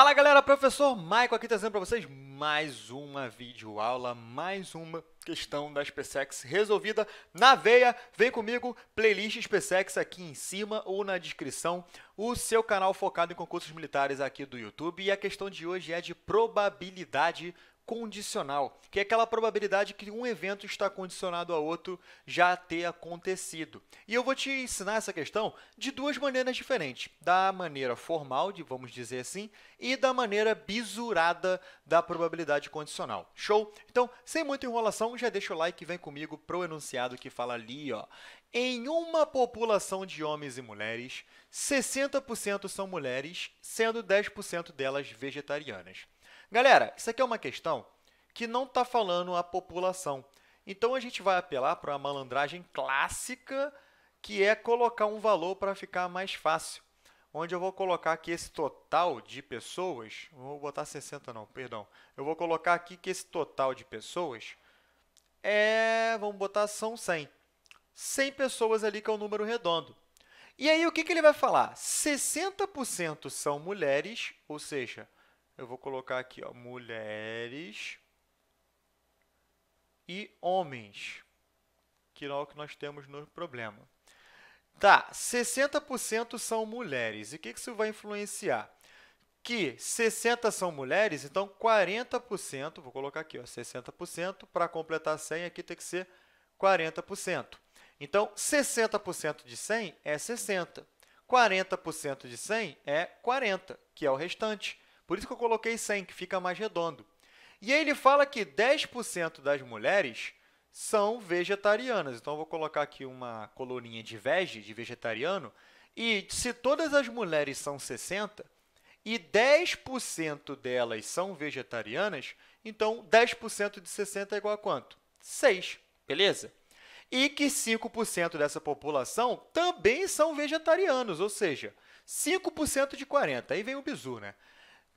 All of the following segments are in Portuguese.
Fala galera, professor Maico aqui trazendo para vocês mais uma videoaula, mais uma questão da SpaceX resolvida na veia. Vem comigo, playlist SpaceX aqui em cima ou na descrição, o seu canal focado em concursos militares aqui do YouTube. E a questão de hoje é de probabilidade condicional, que é aquela probabilidade que um evento está condicionado a outro já ter acontecido. E eu vou te ensinar essa questão de duas maneiras diferentes, da maneira formal, de vamos dizer assim, e da maneira bisurada da probabilidade condicional. Show? Então, sem muita enrolação, já deixa o like e vem comigo pro enunciado que fala ali, ó. Em uma população de homens e mulheres, 60% são mulheres, sendo 10% delas vegetarianas. Galera, isso aqui é uma questão que não está falando a população. Então a gente vai apelar para uma malandragem clássica, que é colocar um valor para ficar mais fácil. Onde eu vou colocar aqui esse total de pessoas, não vou botar 60 não, perdão. Eu vou colocar aqui que esse total de pessoas é, vamos botar são 100. 100 pessoas ali que é o um número redondo. E aí o que, que ele vai falar? 60% são mulheres, ou seja, eu vou colocar aqui, ó, mulheres e homens, que é o que nós temos no problema. Tá, 60% são mulheres. E o que isso vai influenciar? Que 60 são mulheres, então 40%, vou colocar aqui, ó, 60%, para completar 100 aqui tem que ser 40%. Então, 60% de 100 é 60. 40% de 100 é 40, que é o restante. Por isso que eu coloquei 100, que fica mais redondo. E aí ele fala que 10% das mulheres são vegetarianas. Então eu vou colocar aqui uma coluninha de veg, de vegetariano, e se todas as mulheres são 60 e 10% delas são vegetarianas, então 10% de 60 é igual a quanto? 6, beleza? E que 5% dessa população também são vegetarianos, ou seja, 5% de 40. Aí vem o bizu, né?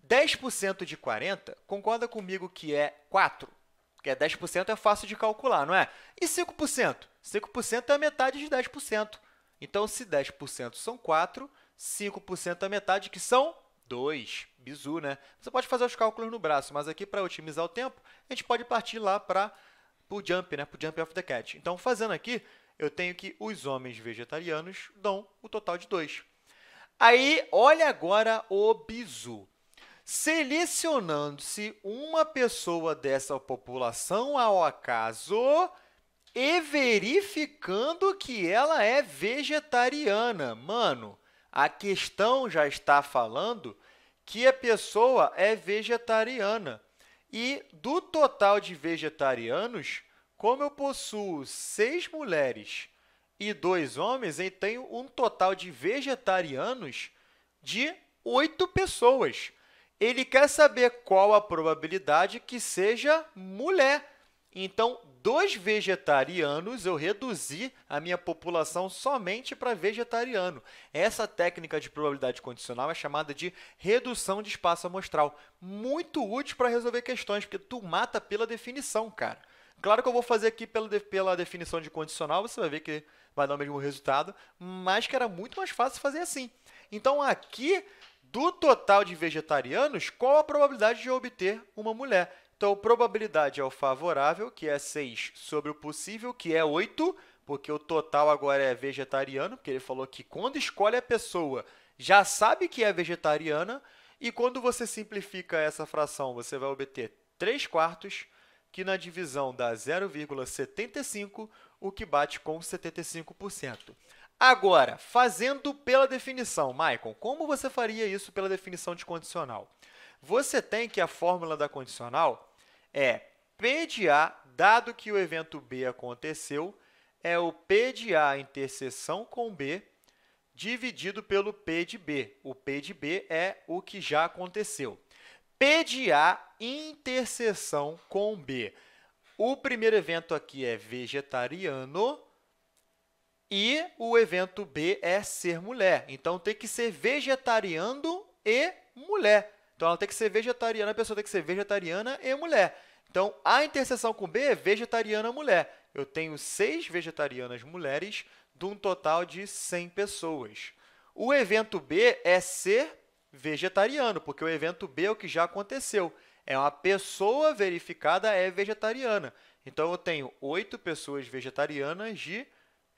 10% de 40, concorda comigo que é 4? Porque 10% é fácil de calcular, não é? E 5%? 5% é a metade de 10%. Então, se 10% são 4, 5% é a metade, que são 2. Bizu, né? Você pode fazer os cálculos no braço, mas aqui, para otimizar o tempo, a gente pode partir lá para o jump, né? para o jump of the cat. Então, fazendo aqui, eu tenho que os homens vegetarianos dão o total de 2. Aí, olha agora o bizu selecionando-se uma pessoa dessa população ao acaso e verificando que ela é vegetariana. Mano, a questão já está falando que a pessoa é vegetariana. E do total de vegetarianos, como eu possuo seis mulheres e dois homens, eu tenho um total de vegetarianos de oito pessoas ele quer saber qual a probabilidade que seja mulher. Então, dos vegetarianos, eu reduzi a minha população somente para vegetariano. Essa técnica de probabilidade condicional é chamada de redução de espaço amostral. Muito útil para resolver questões, porque tu mata pela definição, cara. Claro que eu vou fazer aqui pela, pela definição de condicional, você vai ver que vai dar o mesmo resultado, mas que era muito mais fácil fazer assim. Então, aqui do total de vegetarianos, qual a probabilidade de obter uma mulher. Então, probabilidade é o favorável, que é 6 sobre o possível, que é 8, porque o total agora é vegetariano, porque ele falou que quando escolhe a pessoa já sabe que é vegetariana, e quando você simplifica essa fração, você vai obter 3 quartos, que na divisão dá 0,75, o que bate com 75%. Agora, fazendo pela definição, Maicon, como você faria isso pela definição de condicional? Você tem que a fórmula da condicional é P de A, dado que o evento B aconteceu, é o P de A interseção com B dividido pelo P de B. O P de B é o que já aconteceu. P de A interseção com B. O primeiro evento aqui é vegetariano e o evento B é ser mulher. Então tem que ser vegetariano e mulher. Então ela tem que ser vegetariana, a pessoa tem que ser vegetariana e mulher. Então a interseção com B é vegetariana mulher. Eu tenho seis vegetarianas mulheres de um total de 100 pessoas. O evento B é ser vegetariano, porque o evento B é o que já aconteceu. É uma pessoa verificada é vegetariana. Então eu tenho oito pessoas vegetarianas de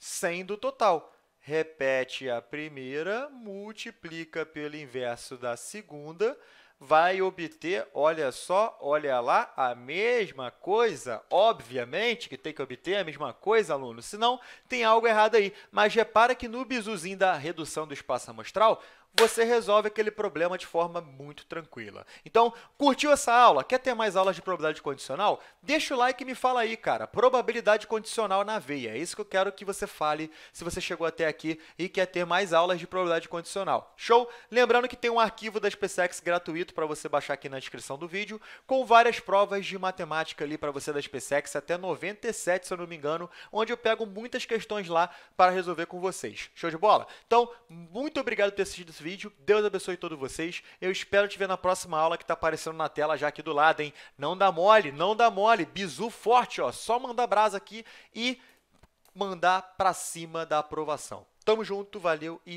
100 do total. Repete a primeira, multiplica pelo inverso da segunda, vai obter, olha só, olha lá, a mesma coisa. Obviamente que tem que obter a mesma coisa, aluno, senão tem algo errado aí. Mas repara que no bizuzinho da redução do espaço amostral, você resolve aquele problema de forma muito tranquila. Então, curtiu essa aula? Quer ter mais aulas de probabilidade condicional? Deixa o like e me fala aí, cara. Probabilidade condicional na veia. É isso que eu quero que você fale se você chegou até aqui e quer ter mais aulas de probabilidade condicional. Show? Lembrando que tem um arquivo da SpaceX gratuito para você baixar aqui na descrição do vídeo, com várias provas de matemática ali para você da SpaceX, até 97, se eu não me engano, onde eu pego muitas questões lá para resolver com vocês. Show de bola? Então, muito obrigado por ter assistido esse vídeo. Deus abençoe todos vocês. Eu espero te ver na próxima aula que está aparecendo na tela já aqui do lado, hein? Não dá mole, não dá mole. Bizu forte, ó. Só mandar brasa aqui e mandar para cima da aprovação. Tamo junto, valeu e